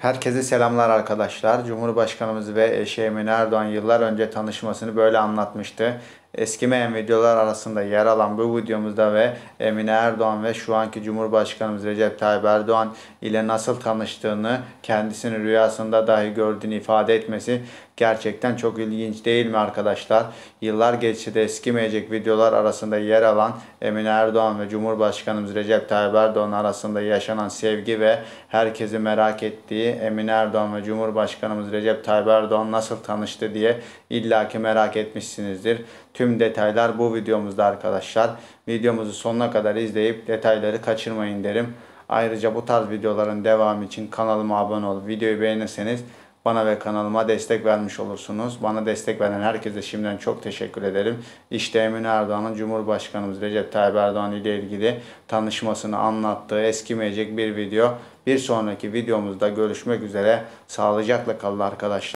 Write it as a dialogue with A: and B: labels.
A: Herkese selamlar arkadaşlar. Cumhurbaşkanımız ve eşi Emine Erdoğan yıllar önce tanışmasını böyle anlatmıştı. Eskimeyen videolar arasında yer alan bu videomuzda ve Emine Erdoğan ve şu anki Cumhurbaşkanımız Recep Tayyip Erdoğan ile nasıl tanıştığını, kendisini rüyasında dahi gördüğünü ifade etmesi Gerçekten çok ilginç değil mi arkadaşlar? Yıllar geçti de eskimeyecek videolar arasında yer alan Emine Erdoğan ve Cumhurbaşkanımız Recep Tayyip Erdoğan arasında yaşanan sevgi ve herkesi merak ettiği Emine Erdoğan ve Cumhurbaşkanımız Recep Tayyip Erdoğan nasıl tanıştı diye illaki merak etmişsinizdir. Tüm detaylar bu videomuzda arkadaşlar. Videomuzu sonuna kadar izleyip detayları kaçırmayın derim. Ayrıca bu tarz videoların devamı için kanalıma abone ol, videoyu beğenirseniz bana ve kanalıma destek vermiş olursunuz. Bana destek veren herkese şimdiden çok teşekkür ederim. İşte Emine Erdoğan'ın Cumhurbaşkanımız Recep Tayyip Erdoğan ile ilgili tanışmasını anlattığı eskimeyecek bir video. Bir sonraki videomuzda görüşmek üzere. Sağlıcakla kalın arkadaşlar.